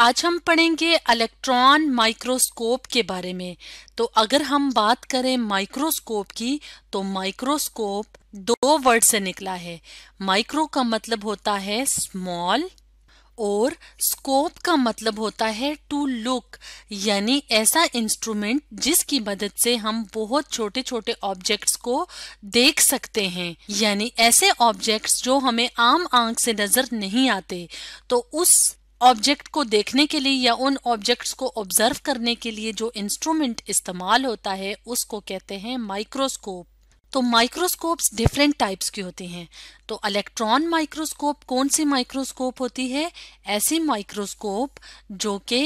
आज हम पढ़ेंगे इलेक्ट्रॉन माइक्रोस्कोप के बारे में तो अगर हम बात करें माइक्रोस्कोप की तो माइक्रोस्कोप दो वर्ड से निकला है माइक्रो का मतलब होता है स्मॉल और स्कोप का मतलब होता है टू लुक यानी ऐसा इंस्ट्रूमेंट जिसकी मदद से हम बहुत छोटे छोटे ऑब्जेक्ट्स को देख सकते हैं यानी ऐसे ऑब्जेक्ट्स जो हमें आम आंख से नजर नहीं आते तो उस ऑब्जेक्ट को देखने के लिए या उन ऑब्जेक्ट्स को ऑब्जर्व करने के लिए जो इंस्ट्रूमेंट इस्तेमाल होता है उसको कहते हैं माइक्रोस्कोप तो माइक्रोस्कोप्स डिफरेंट टाइप्स की होती हैं तो इलेक्ट्रॉन माइक्रोस्कोप कौन सी माइक्रोस्कोप होती है ऐसी माइक्रोस्कोप जो कि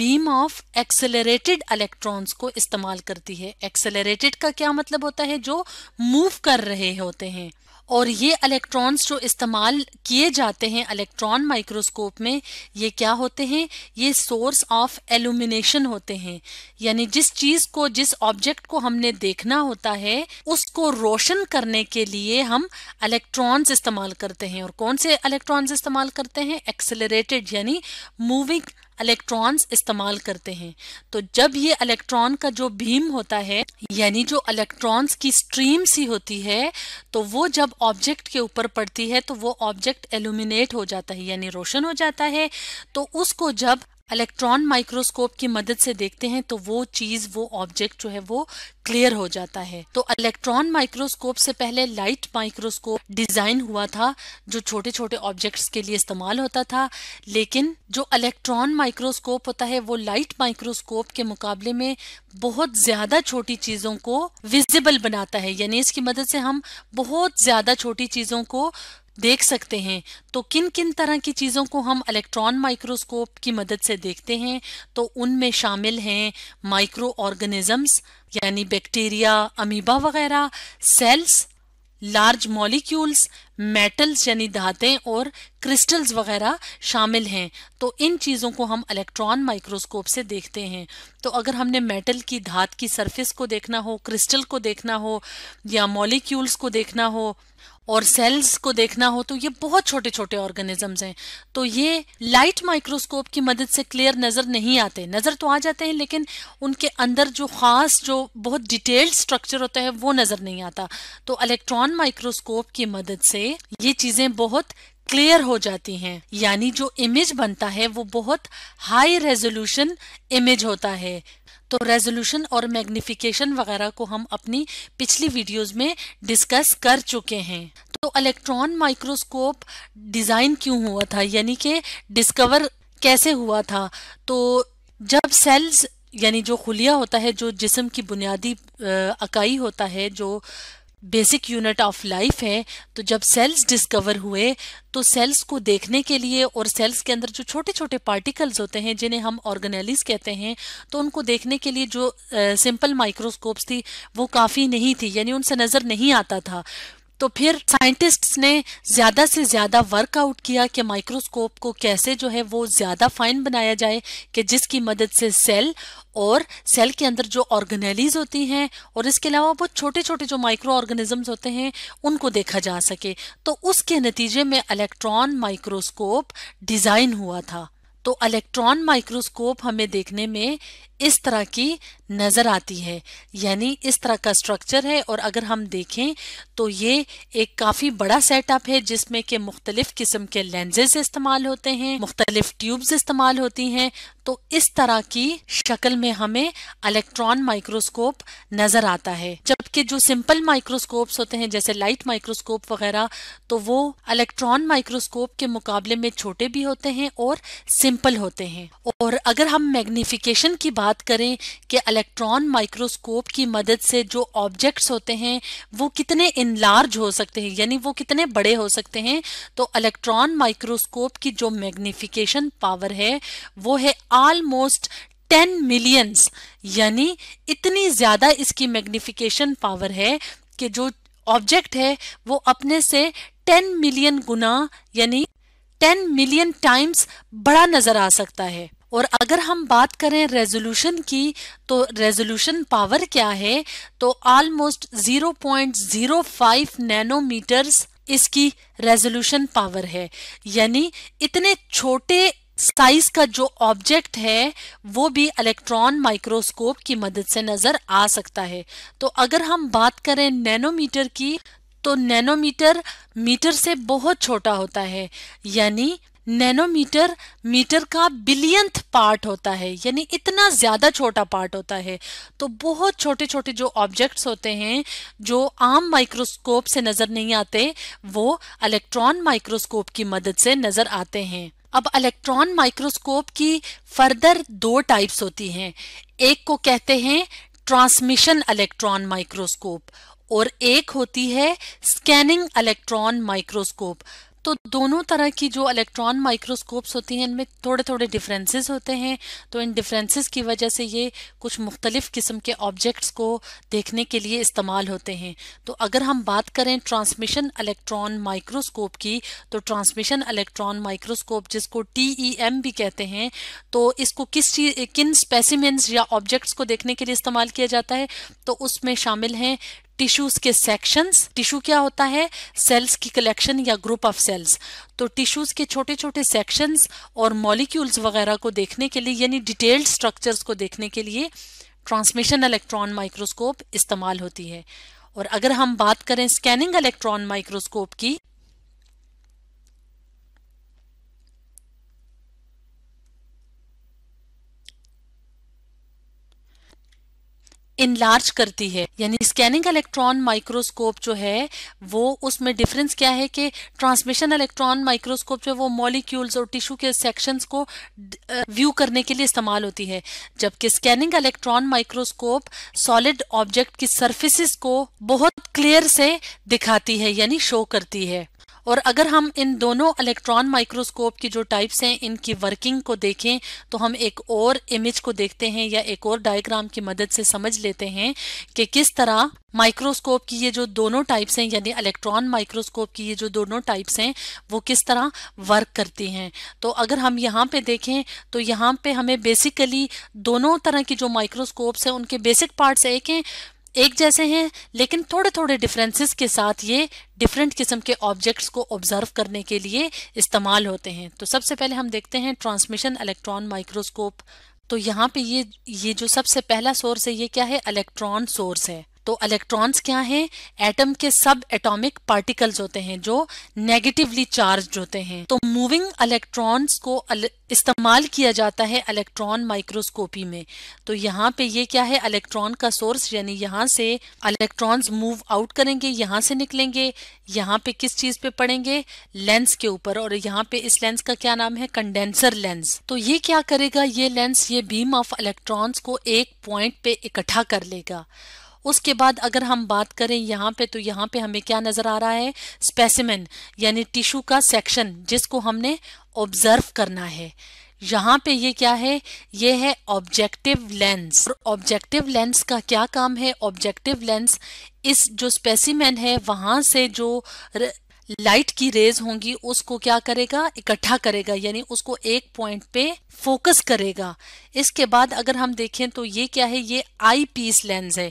बीम ऑफ एक्सेलरेटेड इलेक्ट्रॉन्स को इस्तेमाल करती है एक्सेलरेटेड का क्या मतलब होता है जो मूव कर रहे होते हैं और ये इलेक्ट्रॉन्स जो इस्तेमाल किए जाते हैं इलेक्ट्रॉन माइक्रोस्कोप में ये क्या होते हैं ये सोर्स ऑफ एल्यूमिनेशन होते हैं यानी जिस चीज को जिस ऑब्जेक्ट को हमने देखना होता है उसको रोशन करने के लिए हम इलेक्ट्रॉन्स इस्तेमाल करते हैं और कौन से इलेक्ट्रॉन्स इस्तेमाल करते हैं एक्सेलरेटेड यानी मूविंग इलेक्ट्रॉन्स इस्तेमाल करते हैं तो जब ये इलेक्ट्रॉन का जो भीम होता है यानी जो इलेक्ट्रॉन्स की स्ट्रीम सी होती है तो वो जब ऑब्जेक्ट के ऊपर पड़ती है तो वो ऑब्जेक्ट एल्यूमिनेट हो जाता है यानी रोशन हो जाता है तो उसको जब इलेक्ट्रॉन माइक्रोस्कोप की मदद से देखते हैं तो वो चीज़ वो ऑब्जेक्ट जो है वो क्लियर हो जाता है तो इलेक्ट्रॉन माइक्रोस्कोप से पहले लाइट माइक्रोस्कोप डिजाइन हुआ था जो छोटे छोटे ऑब्जेक्ट्स के लिए इस्तेमाल होता था लेकिन जो इलेक्ट्रॉन माइक्रोस्कोप होता है वो लाइट माइक्रोस्कोप के मुकाबले में बहुत ज्यादा छोटी चीजों को विजिबल बनाता है यानी इसकी मदद से हम बहुत ज्यादा छोटी चीजों को देख सकते हैं तो किन किन तरह की चीज़ों को हम इलेक्ट्रॉन माइक्रोस्कोप की मदद से देखते हैं तो उनमें शामिल हैं माइक्रो ऑर्गेनिजम्स यानी बैक्टीरिया अमीबा वगैरह सेल्स लार्ज मॉलिक्यूल्स मेटल्स यानी धातें और क्रिस्टल्स वगैरह शामिल हैं तो इन चीज़ों को हम इलेक्ट्रॉन माइक्रोस्कोप से देखते हैं तो अगर हमने मेटल की धात की सरफेस को देखना हो क्रिस्टल को देखना हो या मॉलिक्यूल्स को देखना हो और सेल्स को देखना हो तो ये बहुत छोटे छोटे ऑर्गेनिजम्स हैं तो ये लाइट माइक्रोस्कोप की मदद से क्लियर नज़र नहीं आते नज़र तो आ जाते हैं लेकिन उनके अंदर जो ख़ास जो बहुत डिटेल्ड स्ट्रक्चर होता है वो नज़र नहीं आता तो इलेक्ट्रॉन माइक्रोस्कोप की मदद से ये चीज़ें बहुत क्लियर हो जाती हैं यानी जो इमेज बनता है वो बहुत हाई रेजोल्यूशन इमेज होता है तो रेजोल्यूशन और मैग्निफिकेशन वगैरह को हम अपनी पिछली वीडियोस में डिस्कस कर चुके हैं तो इलेक्ट्रॉन माइक्रोस्कोप डिज़ाइन क्यों हुआ था यानी कि डिस्कवर कैसे हुआ था तो जब सेल्स यानी जो खुलिया होता है जो जिसम की बुनियादी अकाई होता है जो बेसिक यूनिट ऑफ लाइफ है तो जब सेल्स डिस्कवर हुए तो सेल्स को देखने के लिए और सेल्स के अंदर जो छोटे छोटे पार्टिकल्स होते हैं जिन्हें हम ऑर्गेनेलिस कहते हैं तो उनको देखने के लिए जो सिंपल माइक्रोस्कोप्स थी वो काफ़ी नहीं थी यानी उनसे नज़र नहीं आता था तो फिर साइंटिस्ट्स ने ज्यादा से ज्यादा वर्कआउट किया कि माइक्रोस्कोप को कैसे जो है वो ज्यादा फाइन बनाया जाए कि जिसकी मदद से सेल और सेल के अंदर जो ऑर्गेनेलीज होती हैं और इसके अलावा बहुत छोटे छोटे जो माइक्रो ऑर्गेनिजम्स होते हैं उनको देखा जा सके तो उसके नतीजे में इलेक्ट्रॉन माइक्रोस्कोप डिजाइन हुआ था तो इलेक्ट्रॉन माइक्रोस्कोप हमें देखने में इस तरह की नज़र आती है यानी इस तरह का स्ट्रक्चर है और अगर हम देखें तो ये एक काफ़ी बड़ा सेटअप है जिसमें कि मुख्तलिफ़ किस्म के लेंजेस इस्तेमाल होते हैं मुख्तलिफ़ ट्यूब्स इस्तेमाल होती हैं तो इस तरह की शक्ल में हमें इलेक्ट्रॉन माइक्रोस्कोप नज़र आता है जबकि जो सिंपल माइक्रोस्कोप्स होते हैं जैसे लाइट माइक्रोस्कोप वगैरह तो वो इलेक्ट्रॉन माइक्रोस्कोप के मुकाबले में छोटे भी होते हैं और सिंपल होते हैं और अगर हम मैग्निफिकेशन की बात बात करें कि इलेक्ट्रॉन माइक्रोस्कोप की मदद से जो ऑब्जेक्ट्स होते हैं वो कितने इनलार्ज हो सकते हैं यानी वो कितने बड़े हो सकते हैं तो इलेक्ट्रॉन माइक्रोस्कोप की जो मैग्निफिकेशन पावर है वो है ऑलमोस्ट टेन मिलियंस यानी इतनी ज्यादा इसकी मैग्निफिकेशन पावर है कि जो ऑब्जेक्ट है वो अपने से टेन मिलियन गुना यानी टेन मिलियन टाइम्स बड़ा नजर आ सकता है और अगर हम बात करें रेजोल्यूशन की तो रेजोल्यूशन पावर क्या है तो ऑलमोस्ट 0.05 नैनोमीटर्स इसकी रेजोल्यूशन पावर है यानी इतने छोटे साइज का जो ऑब्जेक्ट है वो भी इलेक्ट्रॉन माइक्रोस्कोप की मदद से नजर आ सकता है तो अगर हम बात करें नैनोमीटर की तो नैनोमीटर मीटर से बहुत छोटा होता है यानी नैनोमीटर मीटर का बिलियंथ पार्ट होता है यानी इतना ज़्यादा छोटा पार्ट होता है तो बहुत छोटे छोटे जो ऑब्जेक्ट्स होते हैं जो आम माइक्रोस्कोप से नज़र नहीं आते वो इलेक्ट्रॉन माइक्रोस्कोप की मदद से नज़र आते हैं अब इलेक्ट्रॉन माइक्रोस्कोप की फर्दर दो टाइप्स होती हैं एक को कहते हैं ट्रांसमिशन इलेक्ट्रॉन माइक्रोस्कोप और एक होती है स्कैनिंग इलेक्ट्रॉन माइक्रोस्कोप तो दोनों तरह की जो इलेक्ट्रॉन माइक्रोस्कोप्स होती हैं इनमें थोड़े थोड़े डिफरेंसेस होते हैं तो इन डिफरेंसेस की वजह से ये कुछ मुख्तलिफ़ किस्म के ऑब्जेक्ट्स को देखने के लिए इस्तेमाल होते हैं तो अगर हम बात करें ट्रांसमिशन इलेक्ट्रॉन माइक्रोस्कोप की तो ट्रांसमिशन इलेक्ट्रॉन माइक्रोस्कोप जिसको टी e भी कहते हैं तो इसको किस चीज किन स्पेसिमेंट्स या ऑब्जेक्ट्स को देखने के लिए इस्तेमाल किया जाता है तो उसमें शामिल हैं टिश्यूज के सेक्शंस टिश्यू क्या होता है सेल्स की कलेक्शन या ग्रुप ऑफ सेल्स तो टिश्यूज के छोटे छोटे सेक्शंस और मॉलिक्यूल्स वगैरह को देखने के लिए यानी डिटेल्ड स्ट्रक्चर्स को देखने के लिए ट्रांसमिशन इलेक्ट्रॉन माइक्रोस्कोप इस्तेमाल होती है और अगर हम बात करें स्कैनिंग इलेक्ट्रॉन माइक्रोस्कोप की इनलार्ज करती है यानी स्कैनिंग इलेक्ट्रॉन माइक्रोस्कोप जो है वो उसमें डिफरेंस क्या है कि ट्रांसमिशन इलेक्ट्रॉन माइक्रोस्कोप जो है वो मॉलिक्यूल्स और टिश्यू के सेक्शंस को व्यू करने के लिए इस्तेमाल होती है जबकि scanning electron microscope solid object की सर्फिस को बहुत क्लियर से दिखाती है यानी शो करती है और अगर हम इन दोनों इलेक्ट्रॉन माइक्रोस्कोप की जो टाइप्स हैं इनकी वर्किंग को देखें तो हम एक और इमेज को देखते हैं या एक और डायग्राम की मदद से समझ लेते हैं कि किस तरह माइक्रोस्कोप की ये जो दोनों टाइप्स हैं यानी इलेक्ट्रॉन माइक्रोस्कोप की ये जो दोनों टाइप्स हैं वो किस तरह वर्क करती हैं तो अगर हम यहाँ पे देखें तो यहाँ पे हमें बेसिकली दोनों तरह की जो माइक्रोस्कोप्स हैं उनके बेसिक पार्ट्स एक हैं एक जैसे हैं लेकिन थोड़े थोड़े डिफरेंसेस के साथ ये डिफरेंट किस्म के ऑब्जेक्ट्स को ऑब्जर्व करने के लिए इस्तेमाल होते हैं तो सबसे पहले हम देखते हैं ट्रांसमिशन इलेक्ट्रॉन माइक्रोस्कोप तो यहाँ पे ये ये जो सबसे पहला सोर्स है ये क्या है इलेक्ट्रॉन सोर्स है तो इलेक्ट्रॉन्स क्या हैं एटम के सब एटॉमिक पार्टिकल्स होते हैं जो नेगेटिवली चार्ज होते हैं तो मूविंग इलेक्ट्रॉन्स को इस्तेमाल किया जाता है इलेक्ट्रॉन माइक्रोस्कोपी में तो यहाँ पे ये क्या है इलेक्ट्रॉन का सोर्स यानी यहाँ से इलेक्ट्रॉन्स मूव आउट करेंगे यहाँ से निकलेंगे यहाँ पे किस चीज पे पड़ेंगे लेंस के ऊपर और यहाँ पे इस लेंस का क्या नाम है कंडेंसर लेंस तो ये क्या करेगा ये लेंस ये बीम ऑफ इलेक्ट्रॉन्स को एक पॉइंट पे इकट्ठा कर लेगा उसके बाद अगर हम बात करें यहाँ पे तो यहाँ पे हमें क्या नज़र आ रहा है स्पेसिमेन यानी टिश्यू का सेक्शन जिसको हमने ऑब्जर्व करना है यहाँ पे ये क्या है ये है ऑब्जेक्टिव लेंस और ऑब्जेक्टिव लेंस का क्या काम है ऑब्जेक्टिव लेंस इस जो स्पेसिमेन है वहां से जो लाइट की रेज होंगी उसको क्या करेगा इकट्ठा करेगा यानी उसको एक पॉइंट पे फोकस करेगा इसके बाद अगर हम देखें तो ये क्या है ये आई पीस लेंस है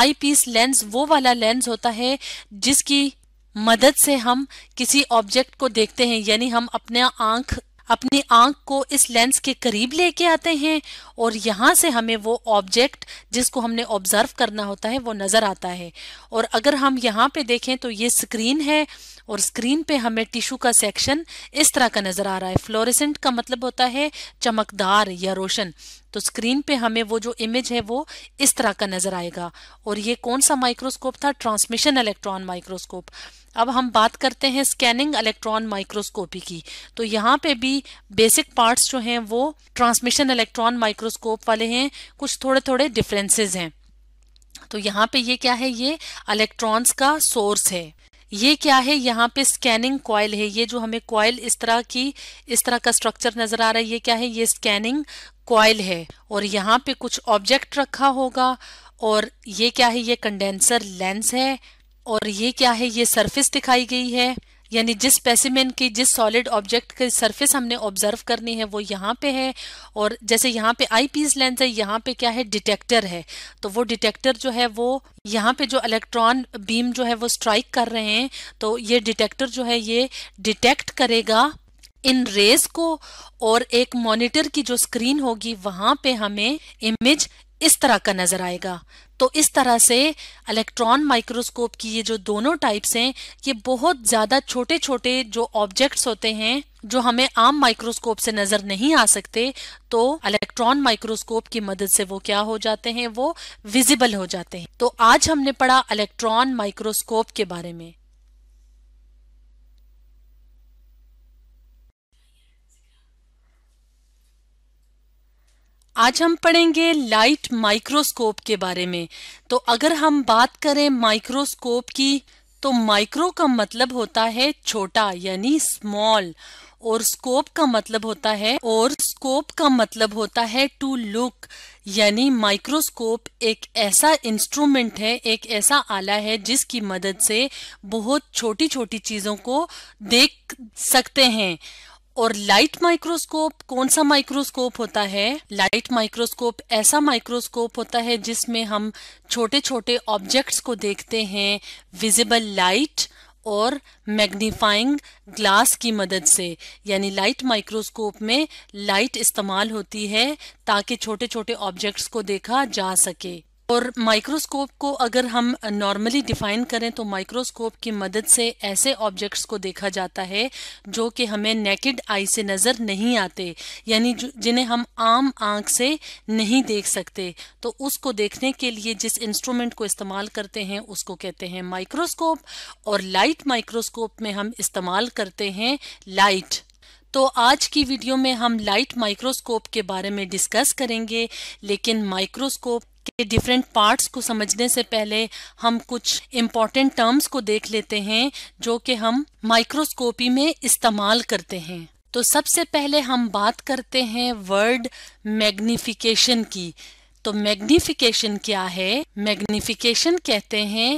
आई पीस लेंस वो वाला लेंस होता है जिसकी मदद से हम किसी ऑब्जेक्ट को देखते हैं यानी हम अपने आंख अपनी आंख को इस लेंस के करीब लेके आते हैं और यहाँ से हमें वो ऑब्जेक्ट जिसको हमने ऑब्जर्व करना होता है वो नज़र आता है और अगर हम यहाँ पे देखें तो ये स्क्रीन है और स्क्रीन पे हमें टिश्यू का सेक्शन इस तरह का नज़र आ रहा है फ्लोरेसेंट का मतलब होता है चमकदार या रोशन तो स्क्रीन पे हमें वो जो इमेज है वो इस तरह का नज़र आएगा और ये कौन सा माइक्रोस्कोप था ट्रांसमिशन इलेक्ट्रॉन माइक्रोस्कोप अब हम बात करते हैं स्कैनिंग इलेक्ट्रॉन माइक्रोस्कोपी की तो यहाँ पे भी बेसिक पार्ट्स जो हैं वो ट्रांसमिशन इलेक्ट्रॉन माइक्रोस्कोप वाले हैं कुछ थोड़े थोड़े डिफरेंसेस हैं तो यहाँ पे ये क्या है ये इलेक्ट्रॉन्स का सोर्स है ये क्या है यहाँ पे स्कैनिंग कॉयल है ये जो हमें कॉयल इस तरह की इस तरह का स्ट्रक्चर नजर आ रहा है ये क्या है ये स्कैनिंग कॉयल है और यहाँ पे कुछ ऑब्जेक्ट रखा होगा और ये क्या है ये कंडेंसर लेंस है और ये क्या है ये सरफेस दिखाई गई है यानी जिस स्पेसिमेन की जिस सॉलिड ऑब्जेक्ट की सरफेस हमने ऑब्जर्व करनी है वो यहाँ पे है और जैसे यहाँ पे आई पीस लेंस है यहाँ पे क्या है डिटेक्टर है तो वो डिटेक्टर जो है वो यहाँ पे जो इलेक्ट्रॉन बीम जो है वो स्ट्राइक कर रहे हैं तो ये डिटेक्टर जो है ये डिटेक्ट करेगा इन रेस को और एक मॉनिटर की जो स्क्रीन होगी वहां पे हमें इमेज इस तरह का नजर आएगा तो इस तरह से इलेक्ट्रॉन माइक्रोस्कोप की ये जो दोनों टाइप्स हैं ये बहुत ज्यादा छोटे छोटे जो ऑब्जेक्ट्स होते हैं जो हमें आम माइक्रोस्कोप से नजर नहीं आ सकते तो इलेक्ट्रॉन माइक्रोस्कोप की मदद से वो क्या हो जाते हैं वो विजिबल हो जाते हैं तो आज हमने पढ़ा इलेक्ट्रॉन माइक्रोस्कोप के बारे में आज हम पढ़ेंगे लाइट माइक्रोस्कोप के बारे में तो अगर हम बात करें माइक्रोस्कोप की तो माइक्रो का मतलब होता है छोटा यानी स्मॉल और स्कोप का मतलब होता है और स्कोप का मतलब होता है टू लुक यानी माइक्रोस्कोप एक ऐसा इंस्ट्रूमेंट है एक ऐसा आला है जिसकी मदद से बहुत छोटी छोटी चीजों को देख सकते हैं और लाइट माइक्रोस्कोप कौन सा माइक्रोस्कोप होता है लाइट माइक्रोस्कोप ऐसा माइक्रोस्कोप होता है जिसमें हम छोटे छोटे ऑब्जेक्ट्स को देखते हैं विजिबल लाइट और मैग्नीफाइंग ग्लास की मदद से यानी लाइट माइक्रोस्कोप में लाइट इस्तेमाल होती है ताकि छोटे छोटे ऑब्जेक्ट्स को देखा जा सके और माइक्रोस्कोप को अगर हम नॉर्मली डिफाइन करें तो माइक्रोस्कोप की मदद से ऐसे ऑब्जेक्ट्स को देखा जाता है जो कि हमें नेकेड आई से नज़र नहीं आते यानी जिन्हें हम आम आंख से नहीं देख सकते तो उसको देखने के लिए जिस इंस्ट्रूमेंट को इस्तेमाल करते हैं उसको कहते हैं माइक्रोस्कोप और लाइट माइक्रोस्कोप में हम इस्तेमाल करते हैं लाइट तो आज की वीडियो में हम लाइट माइक्रोस्कोप के बारे में डिस्कस करेंगे लेकिन माइक्रोस्कोप के डिफरेंट पार्ट्स को समझने से पहले हम कुछ इम्पॉर्टेंट टर्म्स को देख लेते हैं जो कि हम माइक्रोस्कोपी में इस्तेमाल करते हैं तो सबसे पहले हम बात करते हैं वर्ड मैग्निफिकेशन की तो मैग्निफिकेशन क्या है मैग्निफिकेशन कहते हैं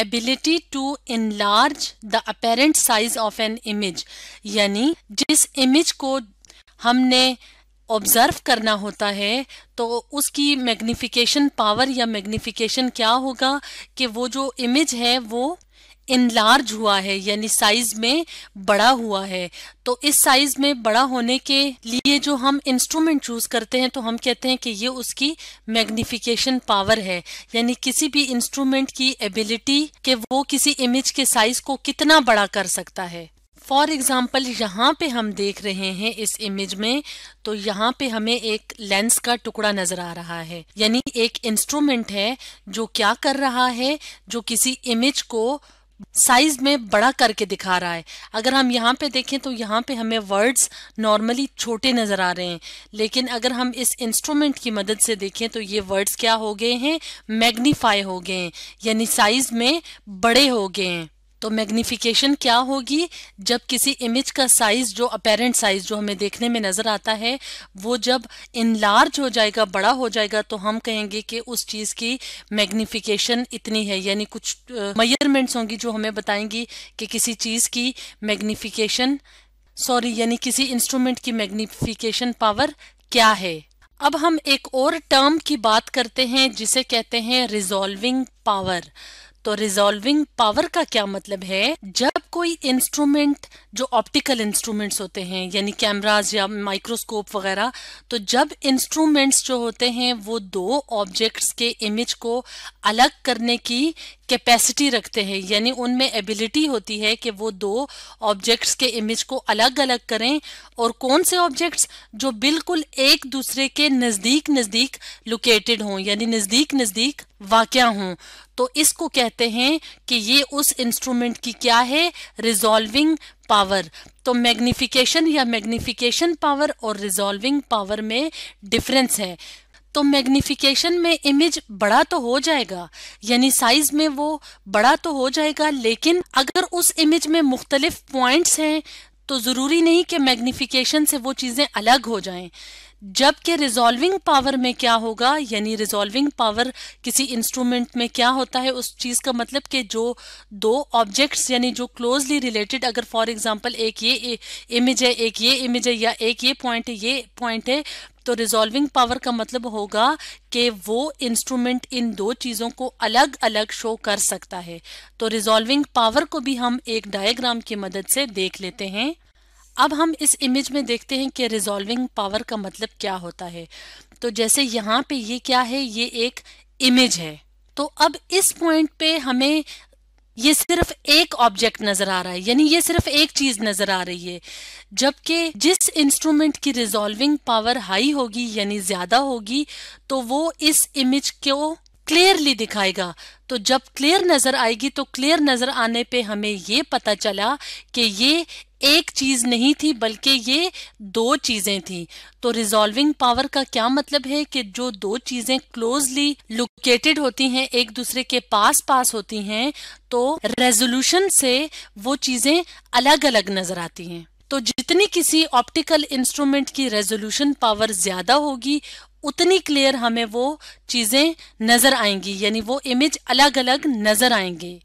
ability to enlarge the apparent size of an image यानी जिस इमेज को हमने ऑब्जर्व करना होता है तो उसकी मैग्निफिकेशन पावर या मैग्निफिकेशन क्या होगा कि वो जो इमेज है वो इनलार्ज हुआ है यानी साइज में बड़ा हुआ है तो इस साइज में बड़ा होने के लिए जो हम इंस्ट्रूमेंट चूज करते हैं तो हम कहते हैं कि ये उसकी मैग्निफिकेशन पावर है यानी किसी भी इंस्ट्रूमेंट की एबिलिटी कि वो किसी इमेज के साइज को कितना बड़ा कर सकता है फॉर एग्ज़ाम्पल यहाँ पे हम देख रहे हैं इस इमेज में तो यहाँ पे हमें एक लेंस का टुकड़ा नज़र आ रहा है यानी एक इंस्ट्रूमेंट है जो क्या कर रहा है जो किसी इमेज को साइज में बड़ा करके दिखा रहा है अगर हम यहाँ पे देखें तो यहाँ पे हमें वर्ड्स नॉर्मली छोटे नज़र आ रहे हैं लेकिन अगर हम इस इंस्ट्रूमेंट की मदद से देखें तो ये वर्ड्स क्या हो गए हैं मैग्नीफाई हो गए हैं यानी साइज में बड़े हो गए हैं तो मैग्निफिकेशन क्या होगी जब किसी इमेज का साइज जो अपेरेंट साइज जो हमें देखने में नजर आता है वो जब इनलार्ज हो जाएगा बड़ा हो जाएगा तो हम कहेंगे कि उस चीज की मैग्निफिकेशन इतनी है यानी कुछ मयरमेंट्स होंगी जो हमें बताएंगी कि किसी चीज की मैग्निफिकेशन सॉरी यानी किसी इंस्ट्रूमेंट की मैग्निफिकेशन पावर क्या है अब हम एक और टर्म की बात करते हैं जिसे कहते हैं रिजॉल्विंग पावर तो रिजॉल्विंग पावर का क्या मतलब है जब कोई इंस्ट्रूमेंट जो ऑप्टिकल इंस्ट्रूमेंट्स होते हैं यानी कैमराज या माइक्रोस्कोप वगैरह तो जब इंस्ट्रूमेंट्स जो होते हैं वो दो ऑब्जेक्ट्स के इमेज को अलग करने की कैपेसिटी रखते हैं यानी उनमें एबिलिटी होती है कि वो दो ऑब्जेक्ट्स के इमेज को अलग अलग करें और कौन से ऑब्जेक्ट्स जो बिल्कुल एक दूसरे के नज़दीक नज़दीक लोकेटेड हों यानी नज़दीक नज़दीक वाक़ हों तो इसको कहते हैं कि ये उस इंस्ट्रूमेंट की क्या है रिजॉल्विंग पावर तो मैग्नीफिकेशन या मैग्नीफिकेशन पावर और रिजॉल्विंग पावर में डिफरेंस है तो मैग्निफिकेशन में इमेज बड़ा तो हो जाएगा यानी साइज में वो बड़ा तो हो जाएगा लेकिन अगर उस इमेज में मुख्तलिफ पॉइंट्स हैं तो ज़रूरी नहीं कि मैग्निफिकेशन से वो चीज़ें अलग हो जाएं जबकि रिजॉल्विंग पावर में क्या होगा यानी रिजॉल्विंग पावर किसी इंस्ट्रूमेंट में क्या होता है उस चीज का मतलब कि जो दो ऑब्जेक्ट्स यानी जो क्लोजली रिलेटेड अगर फॉर एग्जांपल एक ये इमेज है एक ये इमेज है या एक ये पॉइंट है ये पॉइंट है तो रिजॉल्विंग पावर का मतलब होगा कि वो इंस्ट्रूमेंट इन दो चीज़ों को अलग अलग शो कर सकता है तो रिजॉल्विंग पावर को भी हम एक डायग्राम की मदद से देख लेते हैं अब हम इस इमेज में देखते हैं कि रिजॉल्विंग पावर का मतलब क्या होता है तो जैसे यहाँ पे ये क्या है ये एक इमेज है तो अब इस पॉइंट पे हमें ये सिर्फ एक ऑब्जेक्ट नजर आ रहा है यानी ये सिर्फ एक चीज नजर आ रही है जबकि जिस इंस्ट्रूमेंट की रिजॉल्विंग पावर हाई होगी यानी ज्यादा होगी तो वो इस इमेज को क्लियरली दिखाएगा तो जब क्लियर नजर आएगी तो क्लियर नजर आने पे हमें ये पता चला कि ये एक चीज नहीं थी बल्कि ये दो चीजें थी तो रिजॉल्विंग पावर का क्या मतलब है कि जो दो चीजें क्लोजली लोकेटेड होती हैं एक दूसरे के पास पास होती हैं तो रेजोल्यूशन से वो चीजें अलग अलग नजर आती हैं तो जितनी किसी ऑप्टिकल इंस्ट्रूमेंट की रेजोल्यूशन पावर ज्यादा होगी उतनी क्लियर हमें वो चीजें नजर आएंगी यानी वो इमेज अलग अलग नजर आएंगे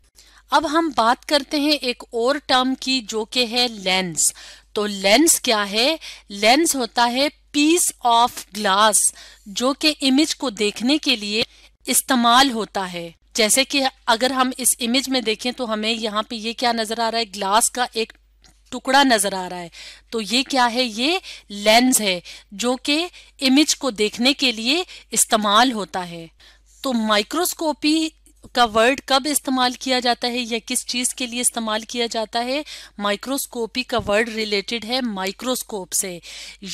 अब हम बात करते हैं एक और टर्म की जो के है लेंस तो लेंस क्या है लेंस होता है पीस ऑफ ग्लास जो कि इमेज को देखने के लिए इस्तेमाल होता है जैसे कि अगर हम इस इमेज में देखें तो हमें यहाँ पे ये क्या नजर आ रहा है ग्लास का एक टुकड़ा नजर आ रहा है तो ये क्या है ये लेंस है जो कि इमेज को देखने के लिए इस्तेमाल होता है तो माइक्रोस्कोपी का वर्ड कब इस्तेमाल किया जाता है या किस चीज़ के लिए इस्तेमाल किया जाता है माइक्रोस्कोपी का वर्ड रिलेटेड है माइक्रोस्कोप से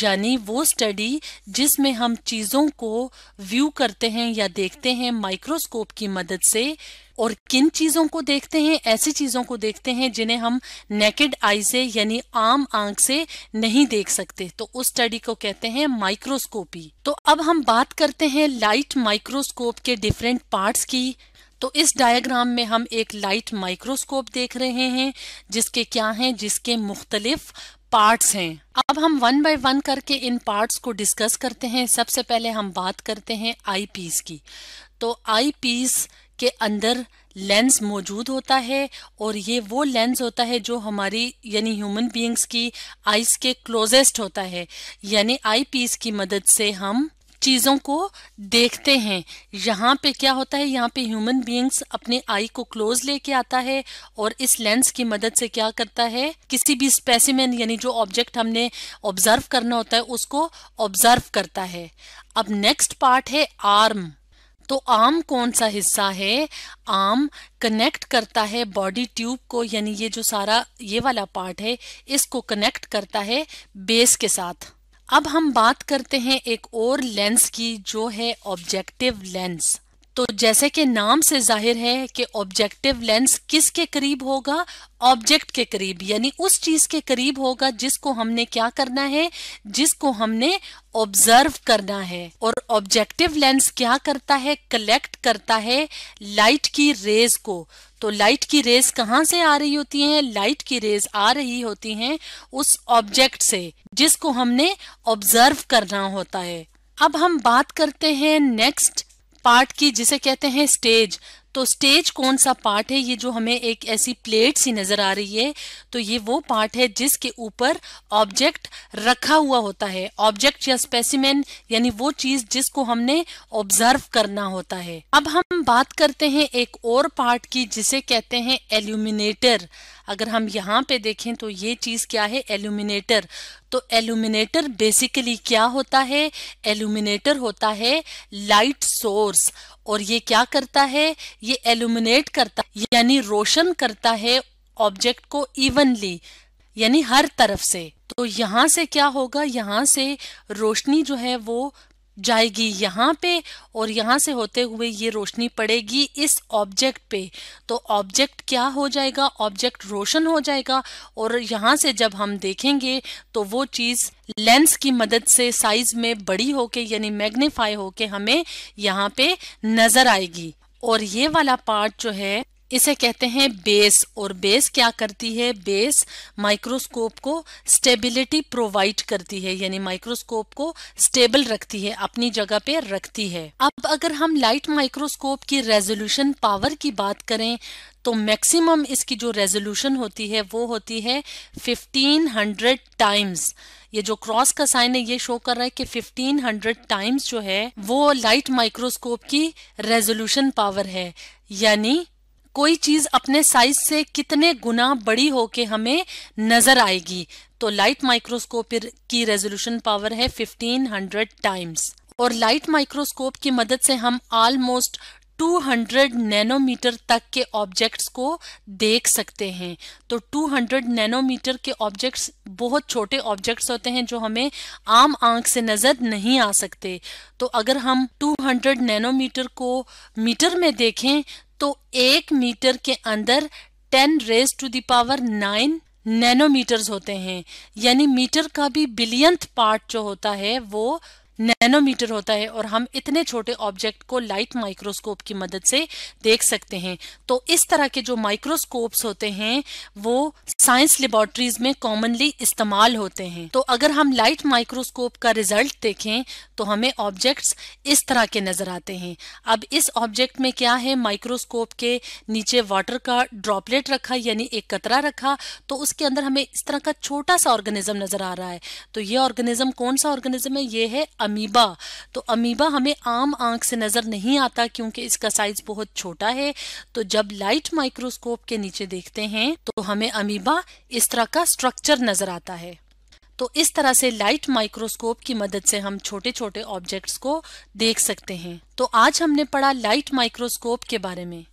यानी वो स्टडी जिसमें हम चीज़ों को व्यू करते हैं या देखते हैं माइक्रोस्कोप की मदद से और किन चीज़ों को देखते हैं ऐसी चीज़ों को देखते हैं जिन्हें हम नेकेड आई से यानी आम आंख से नहीं देख सकते तो उस स्टडी को कहते हैं माइक्रोस्कोपी तो अब हम बात करते हैं लाइट माइक्रोस्कोप के डिफरेंट पार्ट्स की तो इस डायग्राम में हम एक लाइट माइक्रोस्कोप देख रहे हैं जिसके क्या हैं जिसके मुख्तलिफ पार्ट्स हैं अब हम वन बाय वन करके इन पार्ट्स को डिस्कस करते हैं सबसे पहले हम बात करते हैं आई पीस की तो आई पीस के अंदर लेंस मौजूद होता है और ये वो लेंस होता है जो हमारी यानी ह्यूमन बीइंग्स की आइज के क्लोजेस्ट होता है यानी आई पीस की मदद से हम चीज़ों को देखते हैं यहाँ पे क्या होता है यहाँ पे ह्यूमन बीइंग्स अपने आई को क्लोज लेके आता है और इस लेंस की मदद से क्या करता है किसी भी स्पेसिमेन यानी जो ऑब्जेक्ट हमने ऑब्जर्व करना होता है उसको ऑब्जर्व करता है अब नेक्स्ट पार्ट है आर्म तो आर्म कौन सा हिस्सा है आर्म कनेक्ट करता है बॉडी ट्यूब को यानी ये जो सारा ये वाला पार्ट है इसको कनेक्ट करता है बेस के साथ अब हम बात करते हैं एक और लेंस की जो है ऑब्जेक्टिव लेंस तो जैसे कि नाम से जाहिर है कि ऑब्जेक्टिव लेंस किसके करीब होगा ऑब्जेक्ट के करीब यानी उस चीज के करीब होगा जिसको हमने क्या करना है जिसको हमने ऑब्जर्व करना है और ऑब्जेक्टिव लेंस क्या करता है कलेक्ट करता है लाइट की रेज को तो लाइट की रेज कहाँ से आ रही होती हैं लाइट की रेज आ रही होती हैं उस ऑब्जेक्ट से जिसको हमने ऑब्जर्व करना होता है अब हम बात करते हैं नेक्स्ट पार्ट की जिसे कहते हैं स्टेज तो स्टेज कौन सा पार्ट है ये जो हमें एक ऐसी प्लेट सी नजर आ रही है तो ये वो पार्ट है जिसके ऊपर ऑब्जेक्ट रखा हुआ होता है ऑब्जेक्ट या स्पेसिमेन यानी वो चीज जिसको हमने ऑब्जर्व करना होता है अब हम बात करते हैं एक और पार्ट की जिसे कहते हैं एल्यूमिनेटर अगर हम यहाँ पे देखें तो ये चीज़ क्या है एल्यूमिनेटर तो एल्यूमिनेटर बेसिकली क्या होता है एल्यूमिनेटर होता है लाइट सोर्स और ये क्या करता है ये एल्यूमिनेट करता यानी रोशन करता है ऑब्जेक्ट को इवनली यानी हर तरफ से तो यहाँ से क्या होगा यहाँ से रोशनी जो है वो जाएगी यहाँ पे और यहाँ से होते हुए ये रोशनी पड़ेगी इस ऑब्जेक्ट पे तो ऑब्जेक्ट क्या हो जाएगा ऑब्जेक्ट रोशन हो जाएगा और यहाँ से जब हम देखेंगे तो वो चीज़ लेंस की मदद से साइज में बड़ी होके यानी मैग्नीफाई होके हमें यहाँ पे नजर आएगी और ये वाला पार्ट जो है इसे कहते हैं बेस और बेस क्या करती है बेस माइक्रोस्कोप को स्टेबिलिटी प्रोवाइड करती है यानी माइक्रोस्कोप को स्टेबल रखती है अपनी जगह पे रखती है अब अगर हम लाइट माइक्रोस्कोप की रेजोल्यूशन पावर की बात करें तो मैक्सिमम इसकी जो रेजोल्यूशन होती है वो होती है 1500 टाइम्स ये जो क्रॉस का साइन है ये शो कर रहा है कि 1500 टाइम्स जो है वो लाइट माइक्रोस्कोप की रेजोल्यूशन पावर है यानी कोई चीज अपने साइज से कितने गुना बड़ी होके हमें नजर आएगी तो लाइट माइक्रोस्कोप की रेजोल्यूशन पावर है 1500 टाइम्स और लाइट माइक्रोस्कोप की मदद से हम ऑलमोस्ट 200 नैनोमीटर तक के ऑब्जेक्ट्स को देख सकते हैं तो 200 नैनोमीटर के ऑब्जेक्ट्स बहुत छोटे ऑब्जेक्ट्स होते हैं जो हमें आम आंख से नज़र नहीं आ सकते तो अगर हम 200 नैनोमीटर को मीटर में देखें तो एक मीटर के अंदर ten raise to the power nine nanometers होते हैं यानी मीटर का भी बिलियंथ पार्ट जो होता है वो नैनोमीटर होता है और हम इतने छोटे ऑब्जेक्ट को लाइट माइक्रोस्कोप की मदद से देख सकते हैं तो इस तरह के जो माइक्रोस्कोप्स होते हैं वो साइंस लेबोरेटरीज में कॉमनली इस्तेमाल होते हैं तो अगर हम लाइट माइक्रोस्कोप का रिजल्ट देखें तो हमें ऑब्जेक्ट्स इस तरह के नजर आते हैं अब इस ऑब्जेक्ट में क्या है माइक्रोस्कोप के नीचे वाटर का ड्रॉपलेट रखा यानी एक कतरा रखा तो उसके अंदर हमें इस तरह का छोटा सा ऑर्गेनिज्म नजर आ रहा है तो ये ऑर्गेनिज्म कौन सा ऑर्गेनिज्म है ये है अमीबा तो अमीबा हमें आम आंख से नज़र नहीं आता क्योंकि इसका साइज बहुत छोटा है तो जब लाइट माइक्रोस्कोप के नीचे देखते हैं तो हमें अमीबा इस तरह का स्ट्रक्चर नज़र आता है तो इस तरह से लाइट माइक्रोस्कोप की मदद से हम छोटे छोटे ऑब्जेक्ट्स को देख सकते हैं तो आज हमने पढ़ा लाइट माइक्रोस्कोप के बारे में